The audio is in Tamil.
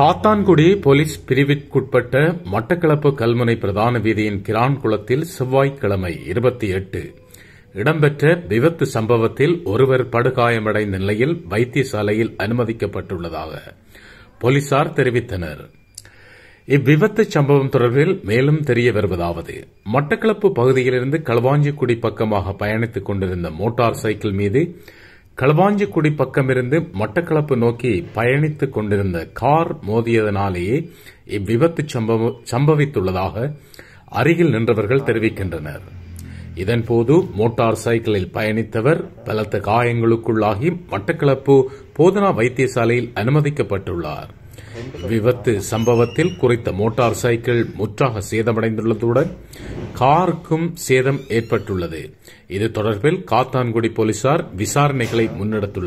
காத்தான்குடி போலீஸ் பிரிவிற்குட்பட்ட மட்டக்களப்பு கல்முனை பிரதான வீதியின் கிரான் குளத்தில் செவ்வாய்க்கிழமை இருபத்தி எட்டு இடம்பெற்ற விபத்து சம்பவத்தில் ஒருவர் படுகாயமடைந்த நிலையில் வைத்தியசாலையில் அனுமதிக்கப்பட்டுள்ளதாக போலீசார் தெரிவித்தனர் இவ்விபத்து சம்பவம் தொடர்பில் மேலும் தெரிய வருவதாவது மட்டக்களப்பு பகுதியிலிருந்து களவாஞ்சிக்குடி பக்கமாக பயணித்துக் கொண்டிருந்த மோட்டார் சைக்கிள் மீது களவாஞ்சிக்குடி பக்கமிருந்து மட்டக்களப்பு நோக்கி பயணித்துக் கொண்டிருந்த கார் மோதியதனாலேயே இவ்விபத்து சம்பவித்துள்ளதாக அருகில் நின்றவர்கள் தெரிவிக்கின்றனர் இதன்போது மோட்டார் சைக்கிளில் பயணித்தவர் பலத்த காயங்களுக்குள்ளாகி மட்டக்களப்பு போதனா வைத்தியசாலையில் அனுமதிக்கப்பட்டுள்ளார் விபத்து சம்பவத்தில் குறித்த மோட்டார் சைக்கிள் முற்றாக சேதமடைந்துள்ளதுடன் காருக்கும் சேதம் ஏற்பட்டுள்ளது இது தொடர்பில் காத்தான்குடி போலீசார் விசாரணைகளை முன்னெடுத்துள்ளனர்